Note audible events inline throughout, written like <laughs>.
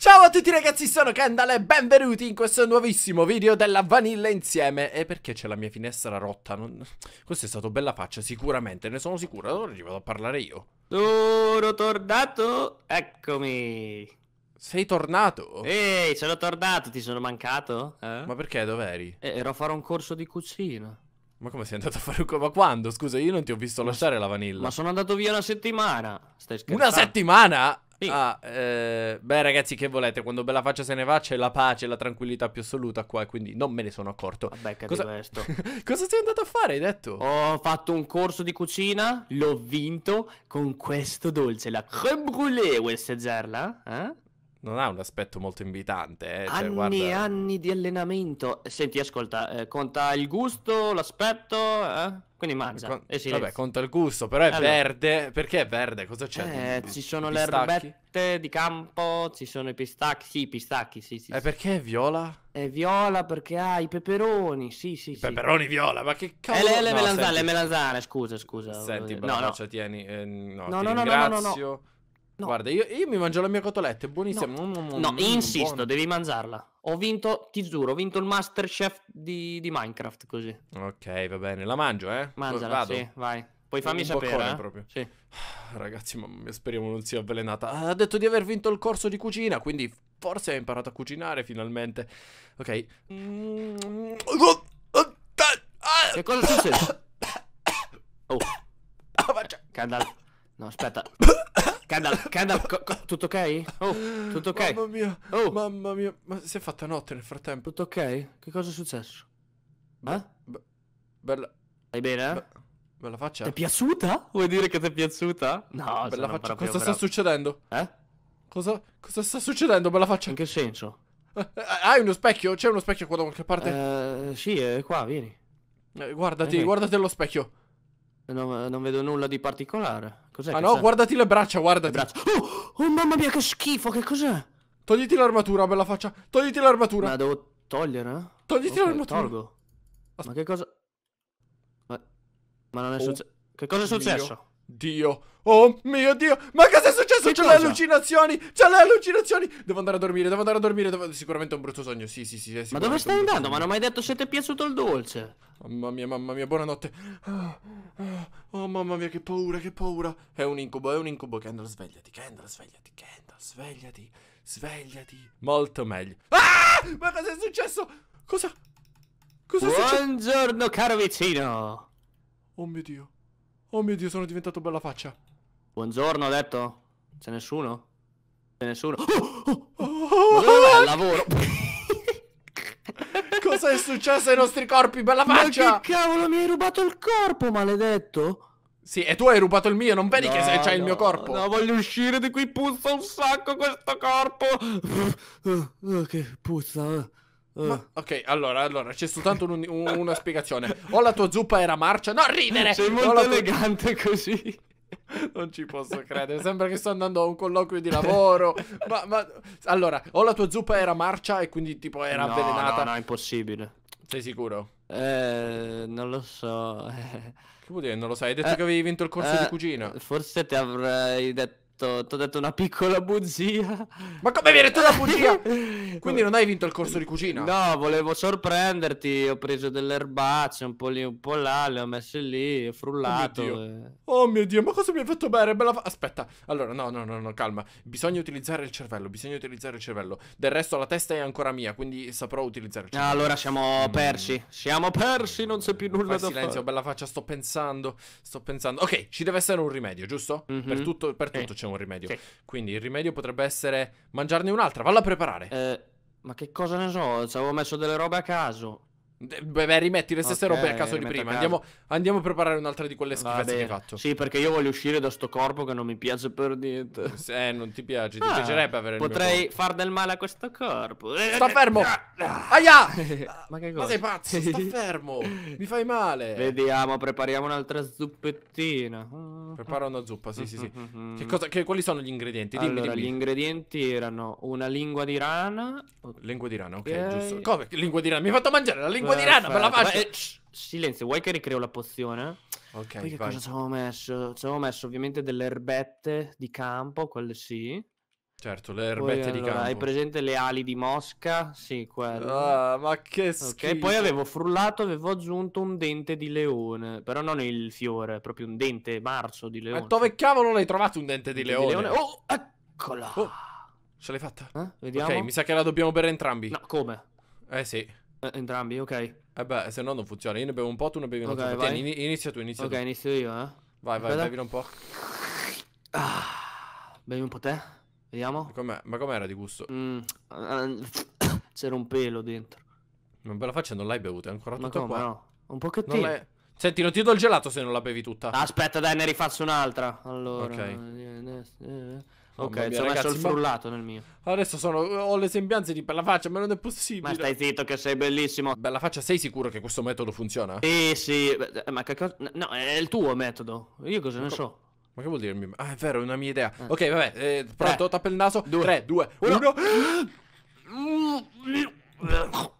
Ciao a tutti ragazzi, sono Kendall e benvenuti in questo nuovissimo video della Vanilla insieme E perché c'è la mia finestra rotta? Non... Questo è stato bella faccia, sicuramente, ne sono sicuro, allora ci vado a parlare io Sono tornato, eccomi Sei tornato? Ehi, sono tornato, ti sono mancato? Eh? Ma perché, dov'eri? Eh, ero a fare un corso di cucina ma come sei andato a fare un corso? Ma quando? Scusa, io non ti ho visto ma lasciare la vanilla. Ma sono andato via una settimana. Stai scherzando? Una settimana? Sì. Ah, eh, beh ragazzi che volete, quando Bella Faccia se ne va c'è la pace e la tranquillità più assoluta qua, quindi non me ne sono accorto. Vabbè, cosa... questo. <laughs> cosa sei andato a fare, hai detto? Ho fatto un corso di cucina, l'ho vinto con questo dolce, la creme brûlée, questa gerla, eh? non ha un aspetto molto invitante. Eh? Cioè, anni guarda... e anni di allenamento. Eh, senti, ascolta, eh, conta il gusto, l'aspetto, eh? quindi mangia. Con... vabbè, conta il gusto, però è allora. verde. Perché è verde? Cosa c'è? Eh, di... ci sono le erbette di campo, ci sono i pistacchi. Sì, i pistacchi, sì, sì. E eh, sì. perché è viola? È viola perché ha i peperoni, sì, sì. I sì. peperoni viola, ma che eh, cavolo? E le, le no, melanzane, senti... le melanzane, scusa, scusa. Senti, no, no. tieni. Eh, no, no, no, no, no, no, no. No. Guarda, io, io, mi mangio la mia cotoletta, è buonissima. No, mm, mm, mm, no, no, no insisto, buono. devi mangiarla. Ho vinto, ti giuro, ho vinto il Masterchef di, di Minecraft così. Ok, va bene, la mangio, eh? Mangiala, Vado. sì, vai. Poi fammi sapere. Eh? Proprio. Sì. Ah, ragazzi, ma speriamo non sia avvelenata. Ha detto di aver vinto il corso di cucina, quindi forse ha imparato a cucinare finalmente. Ok. Che cosa succede? <coughs> Oh. Ah, Candal. No, aspetta. Kendall, <coughs> Kendall, tutto ok? Oh, tutto ok? Mamma mia, oh. mamma mia, ma si è fatta notte nel frattempo. Tutto ok? Che cosa è successo? Beh? Be bella... Stai bene? Be bella faccia? Ti è piaciuta? Vuoi dire che ti è piaciuta? No, bella faccia. Cosa sta succedendo? Eh? Cosa, cosa sta succedendo, bella faccia? In che senso? Eh, hai uno specchio? C'è uno specchio qua da qualche parte? Eh, sì, è qua, vieni. Eh, guardati, eh, guardati allo specchio. Non, non, vedo nulla di particolare. Cos'è? Ah no, c'è? guardati le braccia, guardati. Le braccia. Oh, oh, mamma mia, che schifo, che cos'è? Togliti l'armatura, bella faccia. Togliti l'armatura. Ma devo togliere? Togliti okay, l'armatura. Tolgo. Ma che cosa... Ma, Ma non è oh. successo... Che cosa è successo? Dio. Oh mio Dio, ma cosa è successo? C'è le allucinazioni, c'è le allucinazioni. Devo andare a dormire, devo andare a dormire. Devo... Sicuramente è un brutto sogno. Sì, sì, sì. sì ma dove stai andando? Sogno. Ma non ho mai detto se ti è piaciuto il dolce. Mamma mia, mamma mia, buonanotte. Ah, ah. Oh, mamma mia, che paura, che paura. È un incubo, è un incubo. Kendall, svegliati, Kendall, svegliati, Kendall, svegliati, svegliati. Molto meglio. Ah! Ma cosa è successo? Cosa? Cosa è successo? Buongiorno, caro vicino. Oh mio Dio. Oh mio Dio, sono diventato bella faccia. Buongiorno, ha detto. C'è nessuno? C'è nessuno? Oh, oh, oh, oh, oh, lavoro? Cosa è successo ai nostri corpi, bella faccia? Ma che cavolo, mi hai rubato il corpo, maledetto? Sì, e tu hai rubato il mio, non vedi no, che c'hai no, il mio corpo? No, voglio uscire di qui, puzza un sacco questo corpo! che puzza, ma, eh. ok, allora, allora c'è soltanto un, un, una spiegazione. O la tua zuppa era marcia. No, ridere! Sei molto tua... elegante così. Non ci posso credere. Sembra che sto andando a un colloquio di lavoro. ma, ma, allora, o la tua zuppa era marcia e quindi tipo era no, avvelenata. No, no, impossibile. Sei sicuro? Eh, non lo so. Che vuol dire non lo sai? Hai detto eh, che avevi vinto il corso eh, di cucina. Forse ti avrei detto ti ho detto una piccola bugia. Ma come mi hai detto una bugia? <laughs> Quindi non hai vinto il corso di cucina? No, volevo sorprenderti. Ho preso delle erbacce, un po' lì, un po' là, le ho messe lì, ho frullato. Oh mio Dio, e... oh, mio Dio ma cosa mi hai fatto bere? Fa... Aspetta, allora, no, no, no, no, calma. Bisogna utilizzare il cervello, bisogna utilizzare il cervello. Del resto la testa è ancora mia, quindi saprò utilizzare il cervello. Ah, allora siamo mm. persi. Siamo persi, non c'è più nulla Fai da silenzio, fare. silenzio, bella faccia, sto pensando, sto pensando. Ok, ci deve essere un rimedio, giusto? Mm -hmm. Per mhm. tutto, per tutto eh. c'è un rimedio. Sì. Quindi il rimedio potrebbe essere mangiarne un'altra, valla a preparare. Eh, ma che cosa ne so? Ci avevo messo delle robe a caso. Beh, rimetti le stesse okay, robe a caso di prima. Andiamo, andiamo, a preparare un'altra di quelle schifezze che faccio. Sì, perché io voglio uscire da sto corpo che non mi piace per niente. Eh, non ti piace. Ah, ti piacerebbe avere il Potrei far del male a questo corpo. Sta fermo. <laughs> Aia! Ma che cosa? Ma sei pazzo? Sta fermo. mi fai male. Vediamo, prepariamo un'altra zuppettina. Prepara una zuppa, sì, sì, sì. Mm-hmm. Che cosa, che, quali sono gli ingredienti? Dimmi, allora, dimmi. gli ingredienti erano una lingua di rana. Lingua di rana, ok, okay. giusto. Come? Lingua di rana. Mi hai fatto mangiare la lingua po' di rana ah, per la faccia. silenzio, vuoi che ricreo la pozione? Ok. Poi che vai. cosa ci avevo messo? Ci avevo messo ovviamente delle erbette di campo, quelle sì. Certo, le erbette poi, di allora, campo. Hai presente le ali di mosca? Sì, quello. Ah, ma che schifo. Ok, poi avevo frullato, avevo aggiunto un dente di leone, però non il fiore, proprio un dente marcio di leone. Ma dove cavolo l'hai trovato un dente di, leone? Di leone. Oh, eccola. Oh, ce l'hai fatta. Eh? Vediamo. Ok, mi sa che la dobbiamo bere entrambi. No, come? Eh sì. Eh, entrambi, ok. Eh beh, se no non funziona. Io ne bevo un po', tu ne bevi un okay, po'. in inizia tu, inizia Ok, tu. inizio io, eh. Vai, vai, bevi un po'. Ah, bevi un po' te. Vediamo. Com Ma com'era di gusto? Mm, <coughs> c'era un pelo dentro. Ma bella faccia non l'hai bevuta, è ancora Ma tutta come, qua. no? Un pochettino. Non Senti, non ti do il gelato se non la bevi tutta. Aspetta, dai, ne rifaccio un'altra. Allora. Ok. Eh, eh, Ok, mia, ho ragazzi, il frullato ma... nel mio. Adesso sono... ho le sembianze di bella faccia, ma non è possibile. Ma stai zitto che sei bellissimo. Bella faccia, sei sicuro che questo metodo funziona? Sì, sì. Ma che cosa... No, è il tuo metodo. Io cosa ma ne co... so? Ma che vuol dire il Ah, è vero, è una mia idea. Eh. Ok, vabbè, eh, pronto, tappa il naso. 3, 2, 1. 1.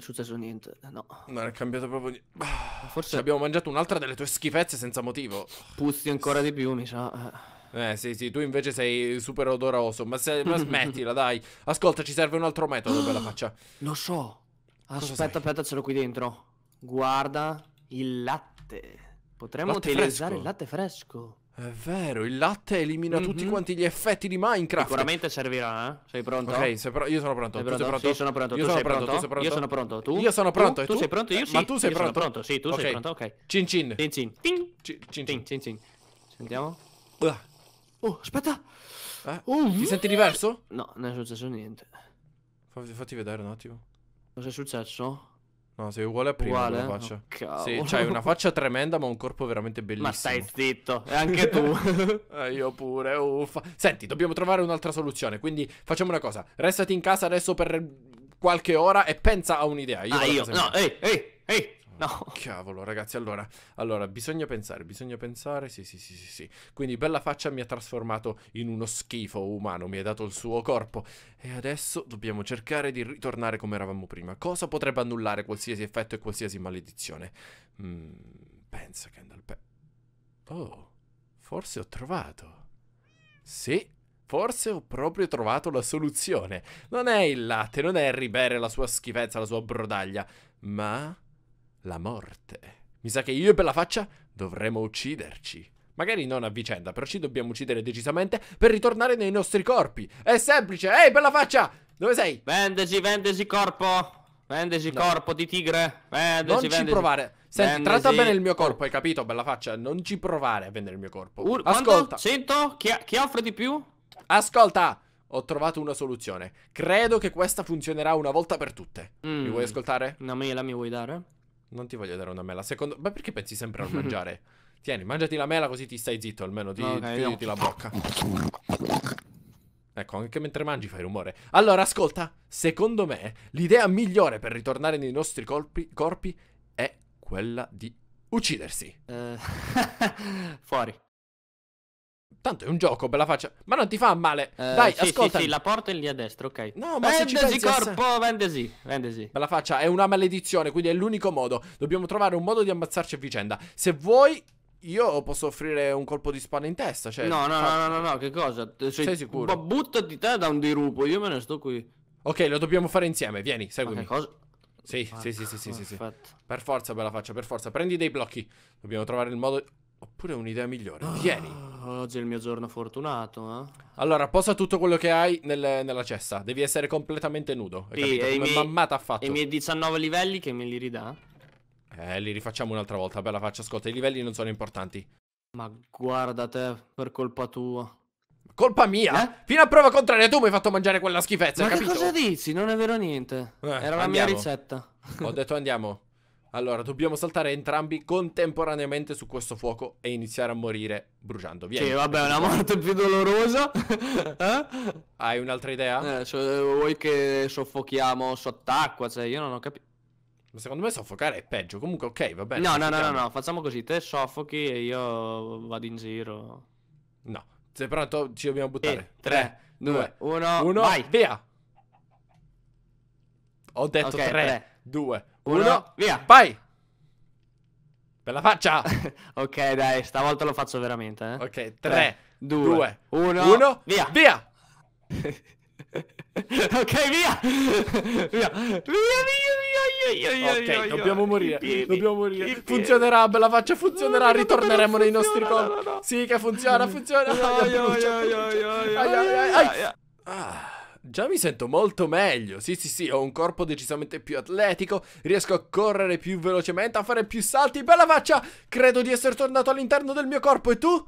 è successo niente. Eh, no. Non è cambiato proprio niente. <sighs> Forse Ci abbiamo mangiato un'altra delle tue schifezze senza motivo. Puzzi ancora di più, mi sa. Eh, eh sì sì, tu invece sei super odoroso, ma, se... ma <laughs> smettila dai. Ascolta, ci serve un altro metodo per la <gasps> faccia. Lo so. Aspetta, aspetta, ce l'ho qui dentro. Guarda il latte. Potremmo utilizzare il latte fresco. È vero, il latte elimina mm-hmm. tutti quanti gli effetti di Minecraft. Sicuramente servirà, eh? Sei pronto? Ok, sei pro- io sono pronto. Sei pronto? Tu sei pronto? Sì, sono pronto. Io tu sono pronto? pronto? Tu sei pronto? Io sono pronto. Tu? Io sono pronto. Tu, tu? tu sei pronto? Io eh, sì. Ma tu sei io pronto? Sono pronto? Sì, tu okay. sei pronto. Ok. Cin cin. Cin cin. Ting. Cin cin. Cin cin. Sentiamo. Oh, aspetta. Eh? Oh. Ti uh. senti diverso? No, non è successo niente. Fatti vedere un attimo. Cosa è successo? No, se uguale a prima la faccia. Oh, sì, cioè una faccia tremenda, ma un corpo veramente bellissimo. Ma stai zitto, e anche tu. <laughs> eh, io pure, uffa. Senti, dobbiamo trovare un'altra soluzione. Quindi facciamo una cosa: restati in casa adesso per qualche ora e pensa a un'idea. Io ah, io. No, ehi, ehi, ehi. No. <laughs> Cavolo, ragazzi, allora, allora, bisogna pensare, bisogna pensare, sì, sì, sì, sì, sì. Quindi Bella Faccia mi ha trasformato in uno schifo umano, mi ha dato il suo corpo. E adesso dobbiamo cercare di ritornare come eravamo prima. Cosa potrebbe annullare qualsiasi effetto e qualsiasi maledizione? Mm, pensa, Kendall, pe Oh, forse ho trovato. Sì, Forse ho proprio trovato la soluzione. Non è il latte, non è ribere la sua schifezza, la sua brodaglia, ma la morte. Mi sa che io e Bella Faccia dovremo ucciderci. Magari non a vicenda, però ci dobbiamo uccidere decisamente per ritornare nei nostri corpi. È semplice. Ehi, hey, Bella Faccia! Dove sei? Vendesi, vendesi corpo. Vendesi no. corpo di tigre. Vendesi, non vendesi. ci provare. Senti, vendesi. tratta bene il mio corpo, hai capito, Bella Faccia? Non ci provare a vendere il mio corpo. Ur Ascolta. Sento? Chi, chi offre di più? Ascolta! Ho trovato una soluzione. Credo che questa funzionerà una volta per tutte. Mm. Mi vuoi ascoltare? Una mela mi vuoi dare? Non ti voglio dare una mela. Secondo... Ma perché pensi sempre al <laughs> mangiare? Tieni, mangiati la mela così ti stai zitto almeno. Ti, okay, no. la bocca. Ecco, anche mentre mangi fai rumore. Allora, ascolta, secondo me l'idea migliore per ritornare nei nostri corpi, corpi è quella di uccidersi. Uh, <laughs> fuori. Tanto è un gioco, bella faccia. Ma non ti fa male. Eh, Dai, sì, ascolta. Sì, sì, la porta è lì a destra, ok. No, ma vendesi se ci corpo, ass... vendesi, vendesi. Bella faccia, è una maledizione, quindi è l'unico modo. Dobbiamo trovare un modo di ammazzarci a vicenda. Se vuoi io posso offrire un colpo di spada in testa, cioè No, no, fa... no, no, no, no, che cosa? Sei, Sei sicuro? Ma buttati te da un dirupo, io me ne sto qui. Ok, lo dobbiamo fare insieme, vieni, seguimi. Ma che cosa? Sì, sì, sì, sì, sì, sì, sì. Per forza, bella faccia, per forza. Prendi dei blocchi. Dobbiamo trovare il modo oppure un'idea migliore. Ah. Vieni. Oggi è il mio giorno fortunato, eh? Allora, posa tutto quello che hai nel, nella cesta. Devi essere completamente nudo. Hai sì, e Come miei, mammata ha fatto. E i miei 19 livelli che me li ridà? Eh, li rifacciamo un'altra volta. Bella faccia, ascolta. I livelli non sono importanti. Ma guarda te, per colpa tua. Colpa mia? Eh? Fino a prova contraria tu mi hai fatto mangiare quella schifezza, Ma capito? cosa dici? Non è vero niente. Eh, Era andiamo. la mia ricetta. Ho detto andiamo. Allora, dobbiamo saltare entrambi contemporaneamente su questo fuoco e iniziare a morire bruciando. Vieni. Sì, vabbè, una morte più dolorosa. <laughs> eh? Hai un'altra idea? Eh, cioè, vuoi che soffochiamo sott'acqua? Cioè, io non ho capito. Ma Secondo me soffocare è peggio. Comunque, ok, va bene. No, no, no, no, no, facciamo così. Te soffochi e io vado in giro. No. Sei pronto? Ci dobbiamo buttare. 3, 2, 1, vai, via. Ho detto 3, 2, uno, Uno via. Vai. Bella faccia. <laughs> ok, dai, stavolta lo faccio veramente. Eh. Ok, 3, 2, 1, 1, via. Via. <laughs> ok, <laughs> via. via. Via, via, via, via, via. Ok, dobbiamo morire. Piedi, dobbiamo morire. Funzionerà, bella faccia, funzionerà. No, Ritorneremo nei nostri corpi. No, no, sì, che funziona, funziona. Ah. Già mi sento molto meglio, sì sì sì, ho un corpo decisamente più atletico, riesco a correre più velocemente, a fare più salti, bella faccia! Credo di essere tornato all'interno del mio corpo e tu?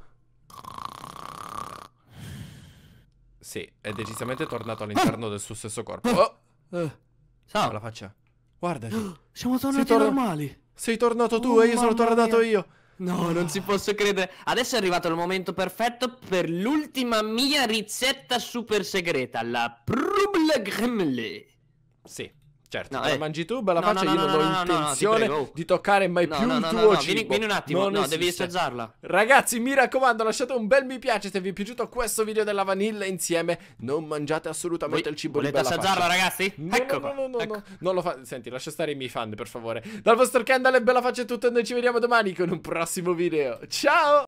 Sì, è decisamente tornato all'interno del suo stesso corpo. Eh. Oh! Eh. Ciao! Bella faccia. Guarda. <gasps> Siamo tornati Sei tor normali. Sei tornato tu oh, e io sono tornato mia. io. No, non ci posso credere. Adesso è arrivato il momento perfetto per l'ultima mia ricetta super segreta, la Proble Gremlin. Sì. Certo, no, eh. mangi tu, bella no, faccia, no, io non ho intenzione di toccare mai più il tuo cibo. Vieni, vieni, un attimo, non no, esiste. devi assaggiarla. Ragazzi, mi raccomando, lasciate un bel mi piace se vi è piaciuto questo video della vanilla insieme. Non mangiate assolutamente Voi il cibo di bella faccia. Volete assaggiarla, ragazzi? No, ecco no, no, no, ecco. no, non lo fa... Senti, lascia stare i miei fan, per favore. Dal vostro candle e bella faccia è tutto, noi ci vediamo domani con un prossimo video. Ciao!